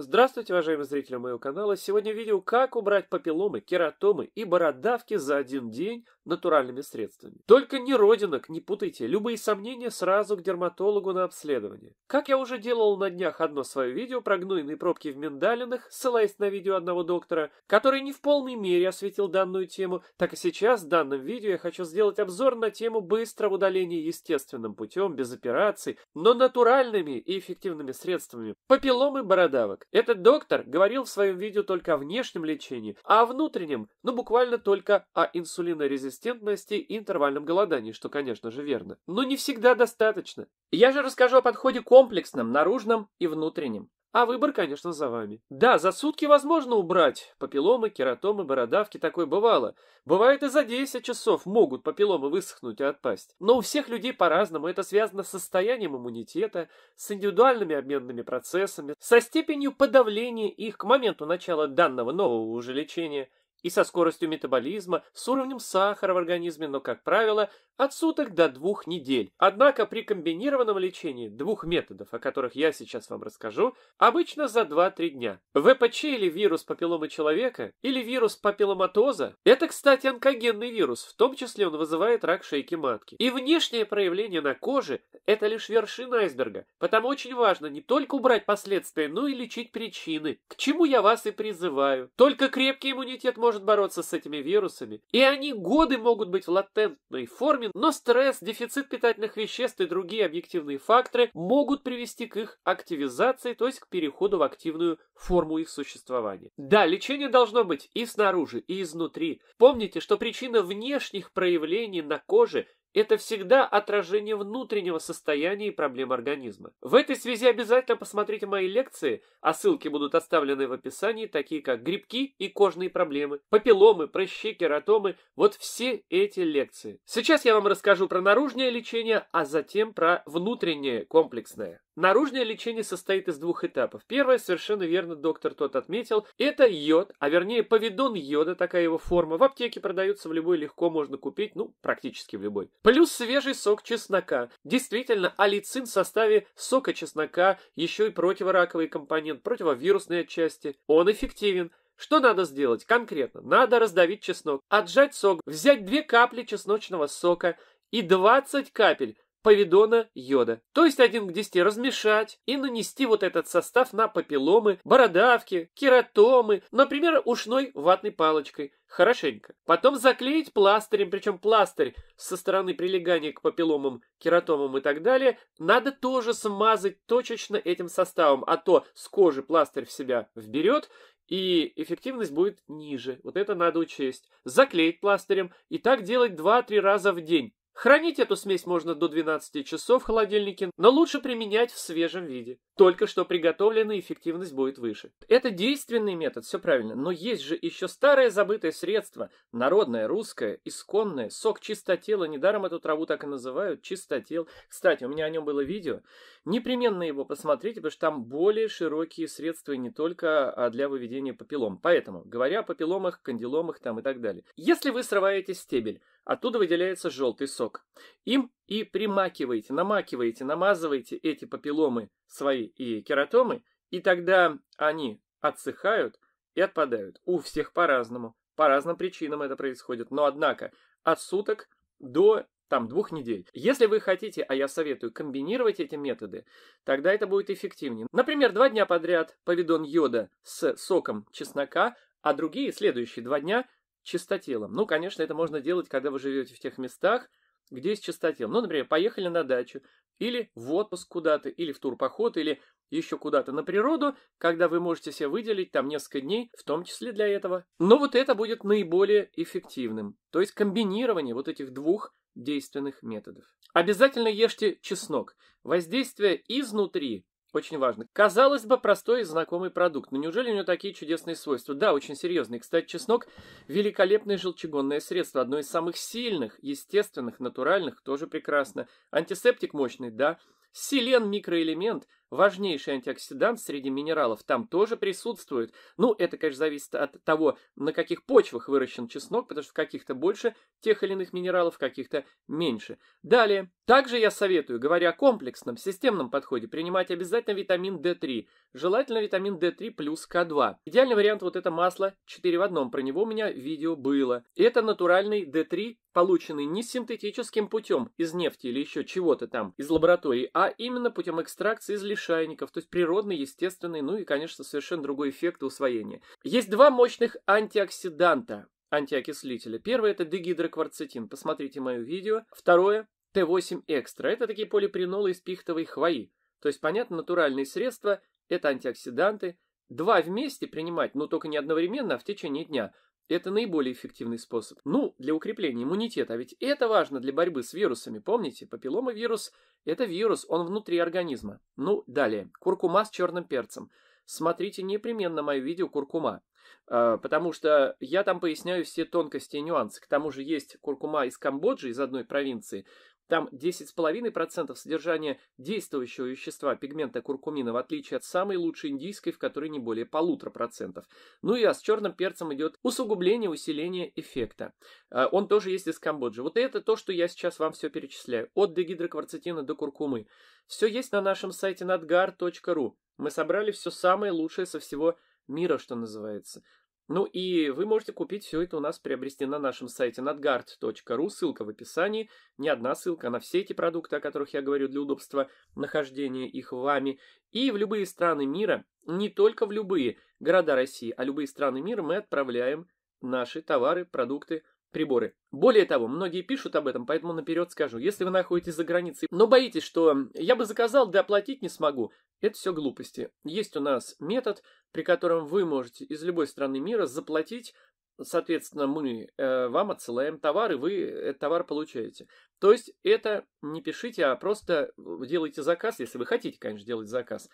Здравствуйте, уважаемые зрители моего канала! Сегодня видео, как убрать папилломы, кератомы и бородавки за один день натуральными средствами. Только не родинок, не путайте, любые сомнения сразу к дерматологу на обследование. Как я уже делал на днях одно свое видео про гнойные пробки в миндалинах, ссылаясь на видео одного доктора, который не в полной мере осветил данную тему, так и сейчас в данном видео я хочу сделать обзор на тему быстрого удаления естественным путем, без операций, но натуральными и эффективными средствами папилломы бородавок. Этот доктор говорил в своем видео только о внешнем лечении, а о внутреннем, ну буквально только о инсулинорезистентности и интервальном голодании, что, конечно же, верно. Но не всегда достаточно. Я же расскажу о подходе комплексном, наружном и внутреннем. А выбор, конечно, за вами. Да, за сутки возможно убрать. Папилломы, кератомы, бородавки, такое бывало. Бывает и за 10 часов могут папилломы высохнуть и отпасть. Но у всех людей по-разному. Это связано с состоянием иммунитета, с индивидуальными обменными процессами, со степенью подавления их к моменту начала данного нового уже лечения и со скоростью метаболизма, с уровнем сахара в организме, но, как правило, от суток до двух недель. Однако при комбинированном лечении двух методов, о которых я сейчас вам расскажу, обычно за 2-3 дня. ВПЧ или вирус папилломы человека, или вирус папилломатоза, это, кстати, онкогенный вирус, в том числе он вызывает рак шейки матки. И внешнее проявление на коже – это лишь вершина айсберга, потому очень важно не только убрать последствия, но и лечить причины, к чему я вас и призываю. Только крепкий иммунитет может может бороться с этими вирусами, и они годы могут быть в латентной форме, но стресс, дефицит питательных веществ и другие объективные факторы могут привести к их активизации, то есть к переходу в активную форму их существования. Да, лечение должно быть и снаружи, и изнутри. Помните, что причина внешних проявлений на коже – это всегда отражение внутреннего состояния и проблем организма. В этой связи обязательно посмотрите мои лекции, а ссылки будут оставлены в описании, такие как грибки и кожные проблемы, папилломы, прыщи, кератомы, вот все эти лекции. Сейчас я вам расскажу про наружное лечение, а затем про внутреннее комплексное. Наружное лечение состоит из двух этапов. Первое, совершенно верно доктор тот отметил, это йод, а вернее повидон йода, такая его форма. В аптеке продается в любой, легко можно купить, ну, практически в любой. Плюс свежий сок чеснока. Действительно, алицин в составе сока чеснока, еще и противораковый компонент, противовирусные отчасти. Он эффективен. Что надо сделать конкретно? Надо раздавить чеснок, отжать сок, взять две капли чесночного сока и 20 капель повидона йода, то есть один к 10 размешать и нанести вот этот состав на папилломы, бородавки, кератомы, например, ушной ватной палочкой, хорошенько. Потом заклеить пластырем, причем пластырь со стороны прилегания к папилломам, кератомам и так далее, надо тоже смазать точечно этим составом, а то с кожи пластырь в себя вберет, и эффективность будет ниже. Вот это надо учесть. Заклеить пластырем и так делать 2-3 раза в день. Хранить эту смесь можно до 12 часов в холодильнике, но лучше применять в свежем виде. Только что приготовленная эффективность будет выше. Это действенный метод, все правильно, но есть же еще старое забытое средство, народное, русское, исконное, сок чистотела, недаром эту траву так и называют, чистотел. Кстати, у меня о нем было видео, непременно его посмотрите, потому что там более широкие средства не только а для выведения папиллом. Поэтому, говоря о папилломах, кандиломах там и так далее. Если вы срываете стебель, Оттуда выделяется желтый сок. Им и примакиваете, намакиваете, намазываете эти папилломы свои и кератомы, и тогда они отсыхают и отпадают. У всех по-разному, по разным причинам это происходит, но однако от суток до там двух недель. Если вы хотите, а я советую, комбинировать эти методы, тогда это будет эффективнее. Например, два дня подряд повидон йода с соком чеснока, а другие следующие два дня чистотелом. Ну, конечно, это можно делать, когда вы живете в тех местах, где есть чистотел. Ну, например, поехали на дачу, или в отпуск куда-то, или в турпоход, или еще куда-то на природу, когда вы можете себе выделить там несколько дней, в том числе для этого. Но вот это будет наиболее эффективным. То есть комбинирование вот этих двух действенных методов. Обязательно ешьте чеснок. Воздействие изнутри очень важно. Казалось бы, простой и знакомый продукт, но неужели у него такие чудесные свойства? Да, очень серьезные. Кстати, чеснок – великолепное желчегонное средство, одно из самых сильных, естественных, натуральных, тоже прекрасно. Антисептик мощный, да. Селен – микроэлемент, важнейший антиоксидант среди минералов, там тоже присутствует. Ну, это, конечно, зависит от того, на каких почвах выращен чеснок, потому что в каких-то больше тех или иных минералов, в каких-то меньше. Далее, также я советую, говоря о комплексном, системном подходе, принимать обязательно витамин D3, желательно витамин D3 плюс К2. Идеальный вариант вот это масло 4 в одном, про него у меня видео было. Это натуральный D3 полученный не синтетическим путем из нефти или еще чего-то там из лаборатории, а именно путем экстракции из лишайников, то есть природный, естественный, ну и, конечно, совершенно другой эффект усвоения. Есть два мощных антиоксиданта, антиокислителя. Первое – это дегидрокварцетин, посмотрите мое видео. Второе – Т8 экстра, это такие полипринолы из пихтовой хвои. То есть, понятно, натуральные средства – это антиоксиданты, Два вместе принимать, но только не одновременно, а в течение дня – это наиболее эффективный способ. Ну, для укрепления иммунитета, а ведь это важно для борьбы с вирусами. Помните, папилломовирус – это вирус, он внутри организма. Ну, далее. Куркума с черным перцем. Смотрите непременно мое видео «Куркума», а, потому что я там поясняю все тонкости и нюансы. К тому же есть куркума из Камбоджи, из одной провинции, там 10,5% содержания действующего вещества пигмента куркумина, в отличие от самой лучшей индийской, в которой не более полутора процентов. Ну и а с черным перцем идет усугубление, усиление эффекта. А, он тоже есть из Камбоджи. Вот это то, что я сейчас вам все перечисляю. От дегидрокварцетина до куркумы. Все есть на нашем сайте nadgar.ru. Мы собрали все самое лучшее со всего мира, что называется. Ну и вы можете купить все это у нас, приобрести на нашем сайте надгард.ру ссылка в описании, не одна ссылка а на все эти продукты, о которых я говорю для удобства нахождения их вами. И в любые страны мира, не только в любые города России, а любые страны мира мы отправляем наши товары, продукты, приборы. Более того, многие пишут об этом, поэтому наперед скажу. Если вы находитесь за границей, но боитесь, что я бы заказал, да оплатить не смогу, это все глупости. Есть у нас метод, при котором вы можете из любой страны мира заплатить, соответственно, мы э, вам отсылаем товар, и вы этот товар получаете. То есть это не пишите, а просто э, делайте заказ, если вы хотите, конечно, делать заказ.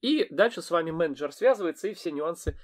И дальше с вами менеджер связывается, и все нюансы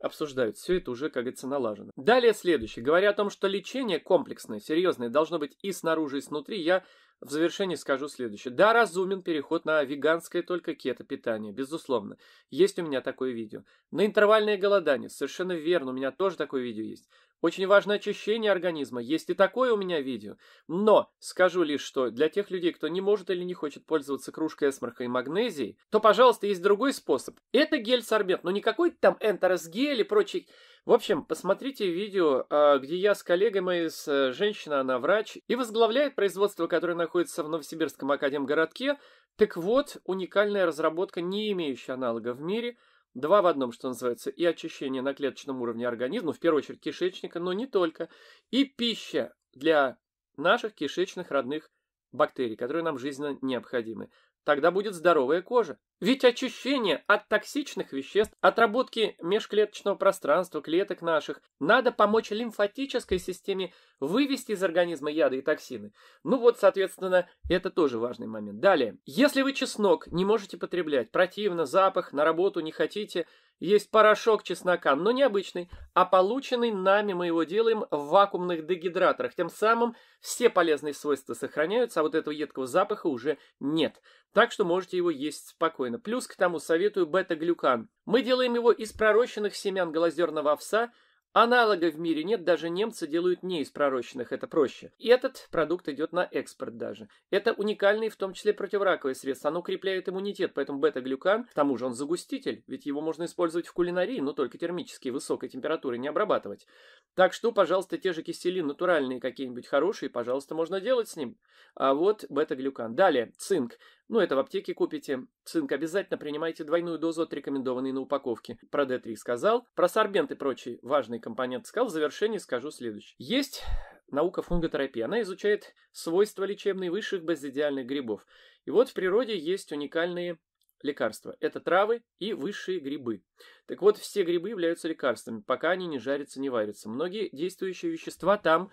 обсуждают. Все это уже, как говорится, налажено. Далее следующее. Говоря о том, что лечение комплексное, серьезное, должно быть и снаружи, и снутри, я в завершении скажу следующее. Да, разумен переход на веганское только кето-питание, безусловно. Есть у меня такое видео. На интервальное голодание, совершенно верно, у меня тоже такое видео есть. Очень важно очищение организма, есть и такое у меня видео. Но скажу лишь, что для тех людей, кто не может или не хочет пользоваться кружкой эсмарха и магнезией, то, пожалуйста, есть другой способ. Это гель-сорбент, но ну, не какой-то там энтерос-гель и прочий в общем, посмотрите видео, а, где я с коллегой моей, с э, женщина, она врач, и возглавляет производство, которое находится в Новосибирском академгородке. Так вот, уникальная разработка, не имеющая аналога в мире, два в одном, что называется, и очищение на клеточном уровне организма, ну, в первую очередь кишечника, но не только, и пища для наших кишечных родных бактерий, которые нам жизненно необходимы. Тогда будет здоровая кожа. Ведь очищение от токсичных веществ, отработки межклеточного пространства, клеток наших, надо помочь лимфатической системе вывести из организма яды и токсины. Ну вот, соответственно, это тоже важный момент. Далее, если вы чеснок не можете потреблять, противно, запах, на работу не хотите, есть порошок чеснока, но не обычный, а полученный нами мы его делаем в вакуумных дегидраторах. Тем самым все полезные свойства сохраняются, а вот этого едкого запаха уже нет. Так что можете его есть спокойно спокойно. Плюс к тому советую бета-глюкан. Мы делаем его из пророщенных семян голозерного овса. Аналога в мире нет, даже немцы делают не из пророщенных, это проще. И этот продукт идет на экспорт даже. Это уникальный, в том числе, противораковый средство. Оно укрепляет иммунитет, поэтому бета-глюкан, к тому же он загуститель, ведь его можно использовать в кулинарии, но только термически высокой температуры не обрабатывать. Так что, пожалуйста, те же кисели натуральные какие-нибудь хорошие, пожалуйста, можно делать с ним. А вот бета-глюкан. Далее, цинк. Ну, это в аптеке купите. Цинк обязательно принимайте двойную дозу от рекомендованной на упаковке. Про D3 сказал. Про сорбент и прочие важные компоненты сказал. В завершении скажу следующее. Есть наука фунготерапии. Она изучает свойства лечебные высших базидиальных грибов. И вот в природе есть уникальные лекарства. Это травы и высшие грибы. Так вот, все грибы являются лекарствами, пока они не жарятся, не варятся. Многие действующие вещества там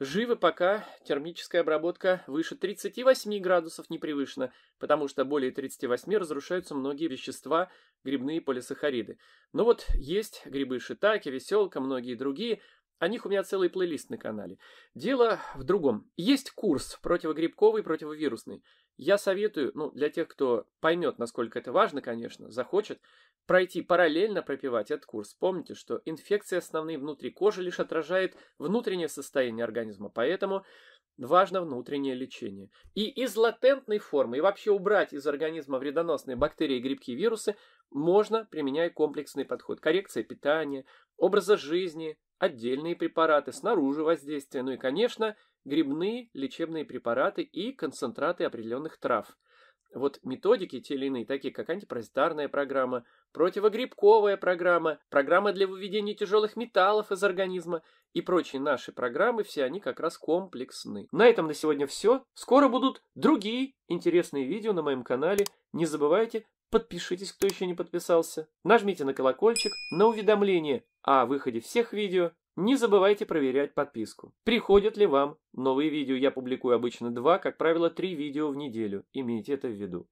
Живы пока термическая обработка выше 38 градусов не превышена, потому что более 38 разрушаются многие вещества, грибные полисахариды. Но ну вот есть грибы шитаки, веселка, многие другие, о них у меня целый плейлист на канале. Дело в другом. Есть курс противогрибковый, противовирусный. Я советую, ну, для тех, кто поймет, насколько это важно, конечно, захочет, пройти параллельно пропивать этот курс. Помните, что инфекции основные внутри кожи лишь отражает внутреннее состояние организма, поэтому важно внутреннее лечение. И из латентной формы, и вообще убрать из организма вредоносные бактерии, грибки, и вирусы, можно, применяя комплексный подход. Коррекция питания, образа жизни, отдельные препараты, снаружи воздействия, ну и, конечно, грибные лечебные препараты и концентраты определенных трав. Вот методики те или иные, такие как антипаразитарная программа, противогрибковая программа, программа для выведения тяжелых металлов из организма и прочие наши программы, все они как раз комплексны. На этом на сегодня все. Скоро будут другие интересные видео на моем канале. Не забывайте Подпишитесь, кто еще не подписался. Нажмите на колокольчик, на уведомление а о выходе всех видео. Не забывайте проверять подписку. Приходят ли вам новые видео? Я публикую обычно два, как правило, три видео в неделю. Имейте это в виду.